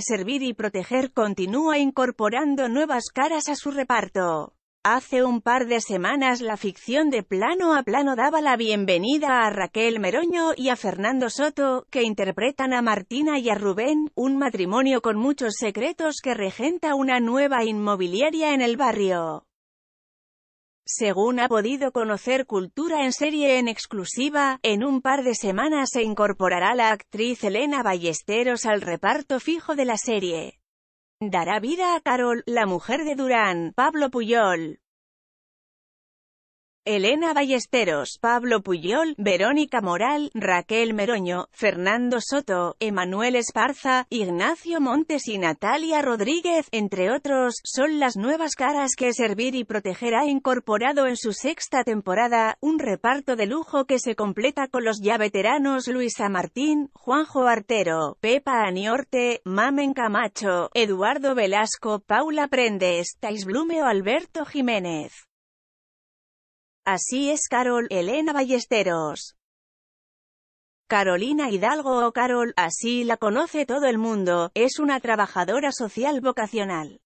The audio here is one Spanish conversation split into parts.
servir y proteger continúa incorporando nuevas caras a su reparto. Hace un par de semanas la ficción de plano a plano daba la bienvenida a Raquel Meroño y a Fernando Soto, que interpretan a Martina y a Rubén, un matrimonio con muchos secretos que regenta una nueva inmobiliaria en el barrio. Según ha podido conocer Cultura en serie en exclusiva, en un par de semanas se incorporará la actriz Elena Ballesteros al reparto fijo de la serie. Dará vida a Carol, la mujer de Durán, Pablo Puyol, Elena Ballesteros, Pablo Puyol, Verónica Moral, Raquel Meroño, Fernando Soto, Emanuel Esparza, Ignacio Montes y Natalia Rodríguez, entre otros, son las nuevas caras que Servir y Proteger ha incorporado en su sexta temporada, un reparto de lujo que se completa con los ya veteranos Luisa Martín, Juanjo Artero, Pepa Aniorte, Mamen Camacho, Eduardo Velasco, Paula Prendes, Tais Blume o Alberto Jiménez. Así es Carol Elena Ballesteros. Carolina Hidalgo o Carol, así la conoce todo el mundo, es una trabajadora social vocacional.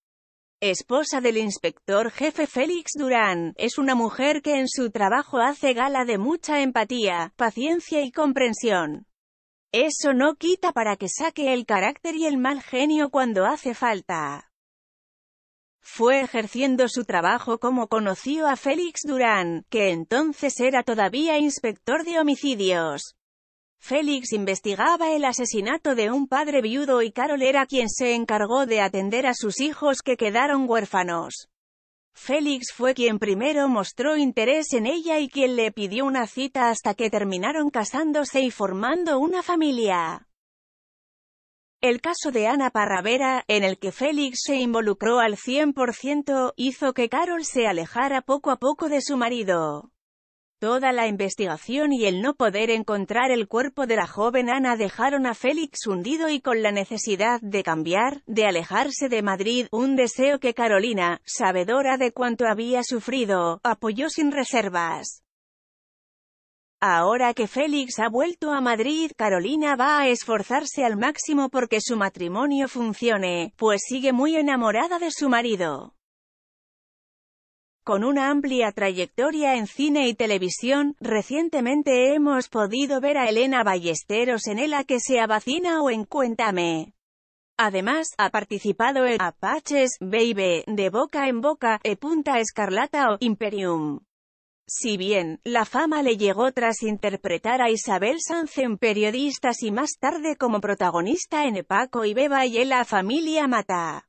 Esposa del inspector jefe Félix Durán, es una mujer que en su trabajo hace gala de mucha empatía, paciencia y comprensión. Eso no quita para que saque el carácter y el mal genio cuando hace falta. Fue ejerciendo su trabajo como conoció a Félix Durán, que entonces era todavía inspector de homicidios. Félix investigaba el asesinato de un padre viudo y Carol era quien se encargó de atender a sus hijos que quedaron huérfanos. Félix fue quien primero mostró interés en ella y quien le pidió una cita hasta que terminaron casándose y formando una familia. El caso de Ana Parravera, en el que Félix se involucró al 100%, hizo que Carol se alejara poco a poco de su marido. Toda la investigación y el no poder encontrar el cuerpo de la joven Ana dejaron a Félix hundido y con la necesidad de cambiar, de alejarse de Madrid, un deseo que Carolina, sabedora de cuánto había sufrido, apoyó sin reservas. Ahora que Félix ha vuelto a Madrid, Carolina va a esforzarse al máximo porque su matrimonio funcione, pues sigue muy enamorada de su marido. Con una amplia trayectoria en cine y televisión, recientemente hemos podido ver a Elena Ballesteros en Ela que se abacina o en Cuéntame. Además, ha participado en Apaches, Baby, De Boca en Boca, E Punta Escarlata o Imperium. Si bien, la fama le llegó tras interpretar a Isabel Sanz en Periodistas y más tarde como protagonista en Paco y Beba y en La Familia Mata.